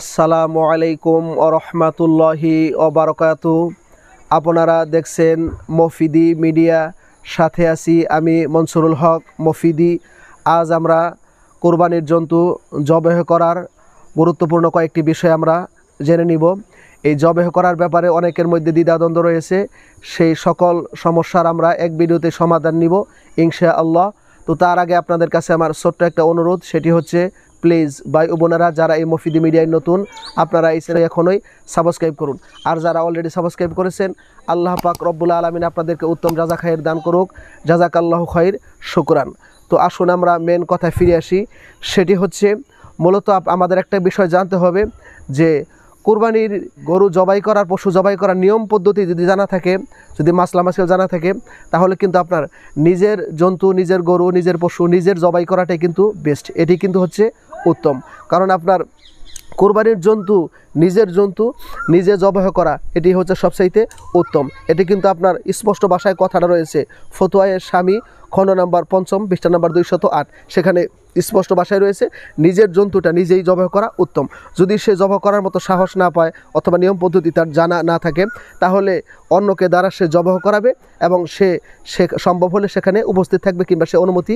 আসসালামু আলাইকুম ওরহমাতুল্লাহি ওবারকাতু আপনারা দেখছেন মফিদি মিডিয়া সাথে আছি আমি মনসুরুল হক মফিদি আজ আমরা কোরবানির জন্তু জবেহ করার গুরুত্বপূর্ণ কয়েকটি বিষয় আমরা জেনে নিব এই জবেহ করার ব্যাপারে অনেকের মধ্যে দ্বিধাদ্বন্দ্ব রয়েছে সেই সকল সমস্যার আমরা এক ভিডিওতে সমাধান নিব ইনশা আল্লাহ তো তার আগে আপনাদের কাছে আমার ছোট্ট একটা অনুরোধ সেটি হচ্ছে প্লিজ ভাই বোনেরা যারা এই মফিদি মিডিয়ায় নতুন আপনারা এই চ্যানেল এখনই সাবস্ক্রাইব করুন আর যারা অলরেডি সাবস্ক্রাইব করেছেন আল্লাহ পাক রব্বুল্লা আলমিন আপনাদেরকে উত্তম রাজা খাইয়ের দান করুক জাজাক আল্লাহ খাইয়ের শুকরান তো আসুন আমরা মেন কথায় ফিরে আসি সেটি হচ্ছে মূলত আমাদের একটা বিষয় জানতে হবে যে কোরবানির গরু জবাই করার পশু জবাই করার নিয়ম পদ্ধতি যদি জানা থাকে যদি মাসলা মাসিল জানা থাকে তাহলে কিন্তু আপনার নিজের জন্তু নিজের গরু নিজের পশু নিজের জবাই করাটাই কিন্তু বেস্ট এটি কিন্তু হচ্ছে উত্তম কারণ আপনার কোরবানির জন্তু নিজের জন্তু নিজে জবাহ করা এটি হচ্ছে সবচাইতে উত্তম এটি কিন্তু আপনার স্পষ্ট ভাষায় কথাটা রয়েছে ফতোয়ায়ের স্বামী খন্ড নাম্বার পঞ্চম পৃষ্ঠা নাম্বার দুইশত আট সেখানে স্পষ্ট ভাষায় রয়েছে নিজের জন্তুটা নিজেই জবাহ করা উত্তম যদি সে জবাহ করার মতো সাহস না পায় অথবা নিয়ম পদ্ধতি তার জানা না থাকে তাহলে অন্যকে দ্বারা সে জবাহ করাবে এবং সে সে সম্ভব হলে সেখানে উপস্থিত থাকবে কিংবা সে অনুমতি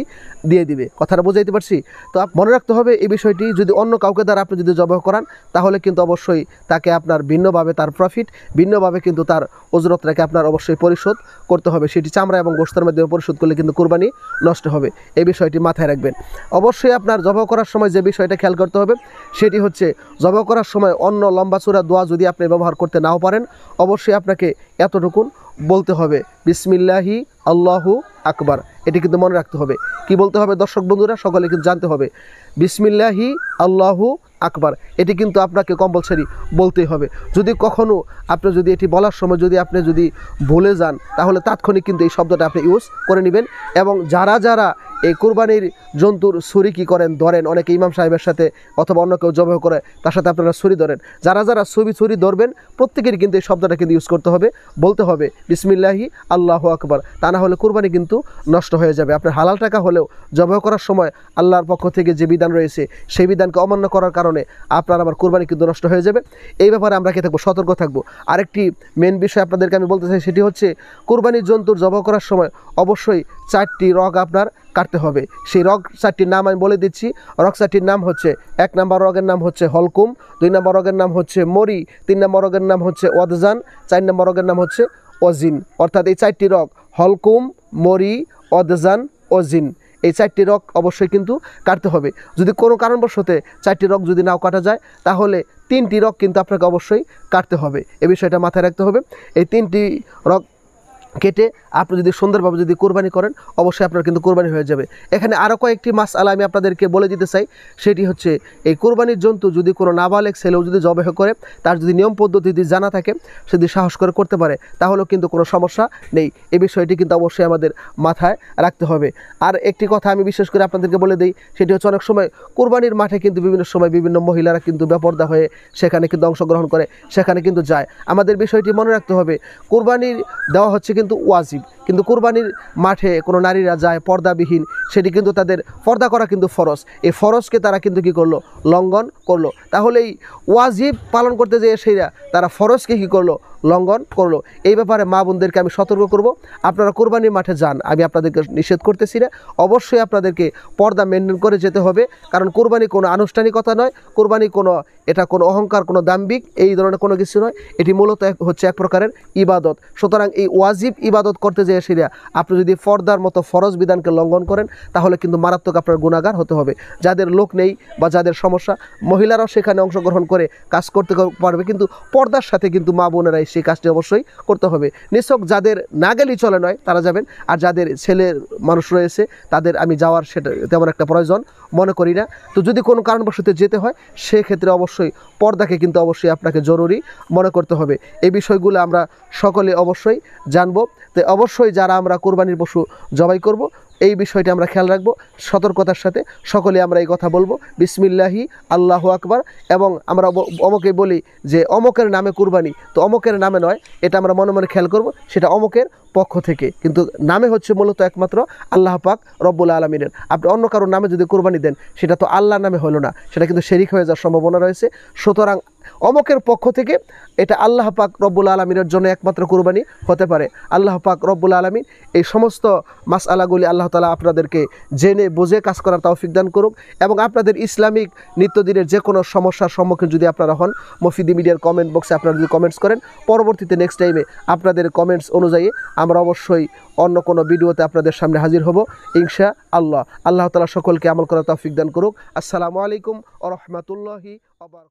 দিয়ে দিবে কথাটা বোঝাইতে পারছি তো মনে রাখতে হবে এই বিষয়টি যদি অন্য কাউকে দ্বারা আপনি যদি জবাহ করান তাহলে কিন্তু অবশ্যই অবশ্যই তাকে আপনার ভিন্নভাবে তার প্রফিট ভিন্নভাবে কিন্তু তার রেখে আপনার অবশ্যই পরিশোধ করতে হবে সেটি চামড়া এবং গোস্তের মাধ্যমে পরিশোধ করলে কিন্তু কোরবানি নষ্ট হবে এই বিষয়টি মাথায় রাখবেন অবশ্যই আপনার জব করার সময় যে বিষয়টা খেয়াল করতে হবে সেটি হচ্ছে জব করার সময় অন্য লম্বা চূড়া দোয়া যদি আপনি ব্যবহার করতে নাও পারেন অবশ্যই আপনাকে এতটুকুন বলতে হবে বিসমিল্লাহি আল্লাহু আকবার এটি কিন্তু মনে রাখতে হবে কি বলতে হবে দর্শক বন্ধুরা সকলে কিন্তু জানতে হবে বিসমিল্লাহি আল্লাহু আকবার এটি কিন্তু আপনাকে কম্পালসারি বলতেই হবে যদি কখনও আপনি যদি এটি বলার সময় যদি আপনি যদি ভুলে যান তাহলে তাৎক্ষণিক কিন্তু এই শব্দটা আপনি ইউজ করে নেবেন এবং যারা যারা এই কোরবানির জন্তুর ছুরি কী করেন ধরেন অনেকে ইমাম সাহেবের সাথে অথবা অন্য কেউ জবাহ করে তার সাথে আপনারা ছুরি ধরেন যারা যারা ছবি ছুরি ধরবেন প্রত্যেকের কিন্তু এই শব্দটা কিন্তু ইউজ করতে হবে বলতে হবে বিসমিল্লাহি আল্লাহ আকবার তা হলে কোরবানি কিন্তু নষ্ট হয়ে যাবে আপনার হালাল টাকা হলেও জবাহ করার সময় আল্লাহর পক্ষ থেকে যে বিধান রয়েছে সেই বিধানকে অমান্য করার কারণে আপনার আমার কোরবানি কিন্তু নষ্ট হয়ে যাবে এই ব্যাপারে আমরা কি থাকবো সতর্ক থাকবো আরেকটি মেন বিষয় আপনাদেরকে আমি বলতে চাই সেটি হচ্ছে কোরবানির জন্তুর জবাহ করার সময় অবশ্যই চারটি রগ আপনার কাটতে হবে সেই রগ চারটির নাম আমি বলে দিচ্ছি রগ চারটির নাম হচ্ছে এক নম্বর রগের নাম হচ্ছে হলকুম দুই নম্বর রগের নাম হচ্ছে মরি তিন নম্বর রগের নাম হচ্ছে ওয়াদজান চার নম্বর রগের নাম হচ্ছে অজিন অর্থাৎ এই চারটি রগ হলকুম মরি অদজান অজিন এই চারটি রক অবশ্যই কিন্তু কাটতে হবে যদি কোনো কারণবশতে চারটি রক যদি নাও কাটা যায় তাহলে তিনটি রক কিন্তু আপনাকে অবশ্যই কাটতে হবে এ বিষয়টা মাথায় রাখতে হবে এই তিনটি রক কেটে আপনি যদি সুন্দরভাবে যদি কোরবানি করেন অবশ্যই আপনার কিন্তু কোরবানি হয়ে যাবে এখানে আরও কয়েকটি মাস আলা আমি আপনাদেরকে বলে দিতে চাই সেটি হচ্ছে এই কোরবানির জন্তু যদি কোনো নাবালেক ছেলেও যদি জবেহ করে তার যদি নিয়ম পদ্ধতি যদি জানা থাকে সে যদি সাহস করে করতে পারে তাহলেও কিন্তু কোনো সমস্যা নেই এ বিষয়টি কিন্তু অবশ্যই আমাদের মাথায় রাখতে হবে আর একটি কথা আমি বিশেষ করে আপনাদেরকে বলে দিই সেটি হচ্ছে অনেক সময় কোরবানির মাঠে কিন্তু বিভিন্ন সময় বিভিন্ন মহিলারা কিন্তু বেপর্দা হয়ে সেখানে কিন্তু অংশগ্রহণ করে সেখানে কিন্তু যায় আমাদের বিষয়টি মনে রাখতে হবে কোরবানির দেওয়া হচ্ছে কিন্তু ওয়াজিব কিন্তু কোরবানির মাঠে কোনো নারীরা যায় পর্দাবিহীন সেটি কিন্তু তাদের পর্দা করা কিন্তু ফরজ এই ফরজকে তারা কিন্তু কি করলো লঙ্ঘন করলো তাহলে এই ওয়াজিব পালন করতে যেয়ে সেইরা তারা ফরজকে কি করলো লঙ্ঘন করলো এই ব্যাপারে মা বোনদেরকে আমি সতর্ক করব আপনারা কোরবানির মাঠে যান আমি আপনাদেরকে নিষেধ করতেছি না অবশ্যই আপনাদেরকে পর্দা মেনটেন করে যেতে হবে কারণ কোরবানি কোনো আনুষ্ঠানিকতা নয় কোরবানি কোনো এটা কোনো অহংকার কোনো দাম্বিক এই ধরনের কোনো কিছু নয় এটি মূলত হচ্ছে এক প্রকারের ইবাদত সুতরাং এই ওয়াজিব ওয়াজিব ইবাদত করতে যেয়ে সিরিয়া আপনি যদি ফর্দার মতো ফরজ বিধানকে লঙ্ঘন করেন তাহলে কিন্তু মারাত্মক আপনার গুণাগার হতে হবে যাদের লোক নেই বা যাদের সমস্যা মহিলারাও সেখানে অংশগ্রহণ করে কাজ করতে পারবে কিন্তু পর্দার সাথে কিন্তু মা বোনেরাই সেই কাজটি অবশ্যই করতে হবে নিছক যাদের না গেলেই চলে নয় তারা যাবেন আর যাদের ছেলের মানুষ রয়েছে তাদের আমি যাওয়ার সেটা তেমন একটা প্রয়োজন মনে করি না তো যদি কোনো কারণবশত যেতে হয় সেক্ষেত্রে অবশ্যই পর্দাকে কিন্তু অবশ্যই আপনাকে জরুরি মনে করতে হবে এই বিষয়গুলো আমরা সকলে অবশ্যই জানবো তো অবশ্যই যারা আমরা কোরবানির পশু জবাই করব এই বিষয়টি আমরা খেয়াল রাখবো সতর্কতার সাথে সকলে আমরা এই কথা বলবো বিসমিল্লাহি আল্লাহ আকবার এবং আমরা অমকে বলি যে অমকের নামে কুরবানি তো অমকের নামে নয় এটা আমরা মনে মনে খেয়াল করব সেটা অমকের পক্ষ থেকে কিন্তু নামে হচ্ছে মূলত একমাত্র আল্লাহ পাক রব্বুল আলমিনের আপনি অন্য কারোর নামে যদি কোরবানি দেন সেটা তো আল্লাহ নামে হলো না সেটা কিন্তু শেরিক হয়ে যাওয়ার সম্ভাবনা রয়েছে সুতরাং অমকের পক্ষ থেকে এটা আল্লাহ পাক রব্বুল আলমিনের জন্য একমাত্র কুরবানি হতে পারে আল্লাহ পাক রব্বুল আলমিন এই সমস্ত মাস আলাগুলি আল্লাহ তালা আপনাদেরকে জেনে বুঝে কাজ করার তৌফিক দান করুক এবং আপনাদের ইসলামিক নিত্যদিনের যে কোনো সমস্যার সম্মুখীন যদি আপনারা হন মফিদি মিডিয়ার কমেন্ট বক্সে আপনারা যদি কমেন্টস করেন পরবর্তীতে নেক্সট টাইমে আপনাদের কমেন্টস অনুযায়ী আমরা অবশ্যই অন্য কোনো ভিডিওতে আপনাদের সামনে হাজির হব ইনশা আল্লাহ আল্লাহ তালা সকলকে আমল করার তৌফিক দান করুক আসসালামু আলাইকুম ও রহমতুল্লাহি